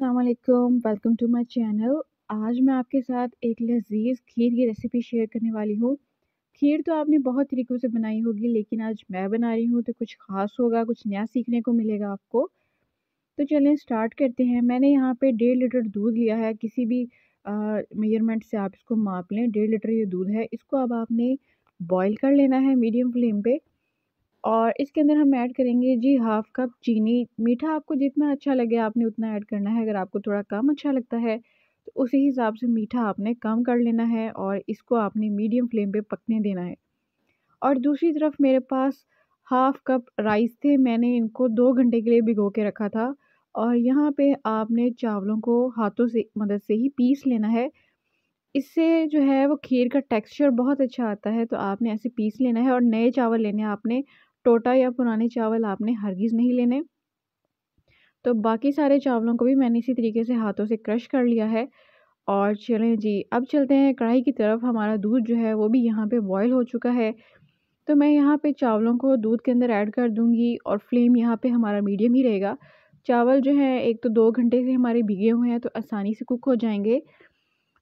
अस्सलाम welcome to my channel आज मैं आपके साथ एक लजीज खीर की रेसिपी शेयर करने वाली हूँ खीर तो आपने बहुत तरीक़ों से बनाई होगी लेकिन आज मैं बना रही हूँ तो कुछ ख़ास होगा कुछ नया सीखने को मिलेगा आपको तो चलें स्टार्ट करते हैं मैंने यहाँ पे डेढ़ लीटर दूध लिया है किसी भी मेजरमेंट से आप इसको माप लें डेढ़ लीटर ये दूध है इसको अब आपने बॉयल कर लेना है मीडियम फ्लेम पर और इसके अंदर हम ऐड करेंगे जी हाफ़ कप चीनी मीठा आपको जितना अच्छा लगे आपने उतना ऐड करना है अगर आपको थोड़ा कम अच्छा लगता है तो उसी हिसाब से मीठा आपने कम कर लेना है और इसको आपने मीडियम फ्लेम पे पकने देना है और दूसरी तरफ मेरे पास हाफ़ कप राइस थे मैंने इनको दो घंटे के लिए भिगो के रखा था और यहाँ पर आपने चावलों को हाथों से मदद से ही पीस लेना है इससे जो है वो खीर का टेक्सचर बहुत अच्छा आता है तो आपने ऐसे पीस लेना है और नए चावल लेने आपने टोटा या पुराने चावल आपने हरगिज़ नहीं लेने तो बाकी सारे चावलों को भी मैंने इसी तरीके से हाथों से क्रश कर लिया है और चलें जी अब चलते हैं कढ़ाई की तरफ हमारा दूध जो है वो भी यहाँ पे बॉयल हो चुका है तो मैं यहाँ पे चावलों को दूध के अंदर ऐड कर दूँगी और फ्लेम यहाँ पे हमारा मीडियम ही रहेगा चावल जो है एक तो दो घंटे से हमारे भिगे हुए हैं तो आसानी से कुक हो जाएंगे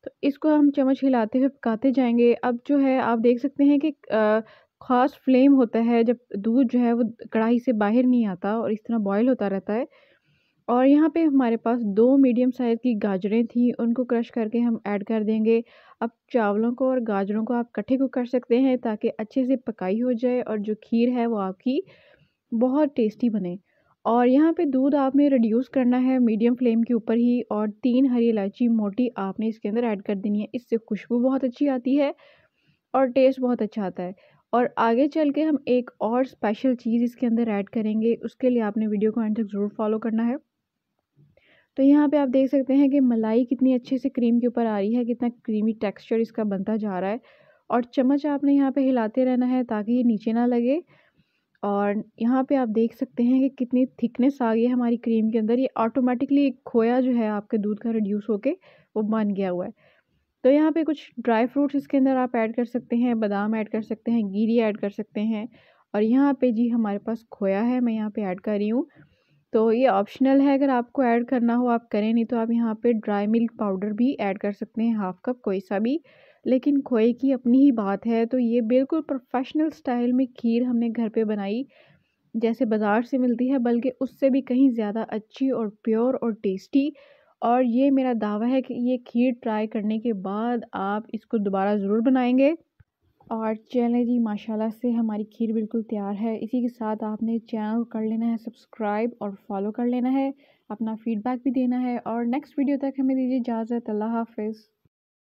तो इसको हम चम्मच हिलाते हुए पकाते जाएंगे अब जो है आप देख सकते हैं कि ख़ास फ्लेम होता है जब दूध जो है वो कढ़ाई से बाहर नहीं आता और इस तरह बॉयल होता रहता है और यहाँ पे हमारे पास दो मीडियम साइज़ की गाजरें थी उनको क्रश करके हम ऐड कर देंगे अब चावलों को और गाजरों को आप कट्ठे को कर सकते हैं ताकि अच्छे से पकाई हो जाए और जो खीर है वो आपकी बहुत टेस्टी बने और यहाँ पे दूध आपने रिड्यूस करना है मीडियम फ्लेम के ऊपर ही और तीन हरी इलायची मोटी आपने इसके अंदर ऐड कर देनी है इससे खुशबू बहुत अच्छी आती है और टेस्ट बहुत अच्छा आता है और आगे चल के हम एक और स्पेशल चीज़ इसके अंदर ऐड करेंगे उसके लिए आपने वीडियो को एंड तक ज़रूर फॉलो करना है तो यहाँ पे आप देख सकते हैं कि मलाई कितनी अच्छे से क्रीम के ऊपर आ रही है कितना क्रीमी टेक्सचर इसका बनता जा रहा है और चम्मच आपने यहाँ पे हिलाते रहना है ताकि ये नीचे ना लगे और यहाँ पे आप देख सकते हैं कि कितनी थिकनेस आ गई है हमारी क्रीम के अंदर ये ऑटोमेटिकली खोया जो है आपके दूध का रिड्यूस होकर वो बन गया हुआ है तो यहाँ पे कुछ ड्राई फ्रूट्स इसके अंदर आप ऐड कर सकते हैं बादाम ऐड कर सकते हैं गीरी ऐड कर सकते हैं और यहाँ पे जी हमारे पास खोया है मैं यहाँ पे ऐड कर रही हूँ तो ये ऑप्शनल है अगर आपको ऐड करना हो आप करें नहीं तो आप यहाँ पे ड्राई मिल्क पाउडर भी ऐड कर सकते हैं हाफ़ कप कोई सा भी लेकिन खोए की अपनी ही बात है तो ये बिल्कुल प्रोफेशनल स्टाइल में खीर हमने घर पर बनाई जैसे बाज़ार से मिलती है बल्कि उससे भी कहीं ज़्यादा अच्छी और प्योर और टेस्टी और ये मेरा दावा है कि ये खीर ट्राई करने के बाद आप इसको दोबारा ज़रूर बनाएंगे और चलें जी माशाल्लाह से हमारी खीर बिल्कुल तैयार है इसी के साथ आपने चैनल कर लेना है सब्सक्राइब और फॉलो कर लेना है अपना फीडबैक भी देना है और नेक्स्ट वीडियो तक हमें दीजिए इजाज़त अल्लाह हाफिज़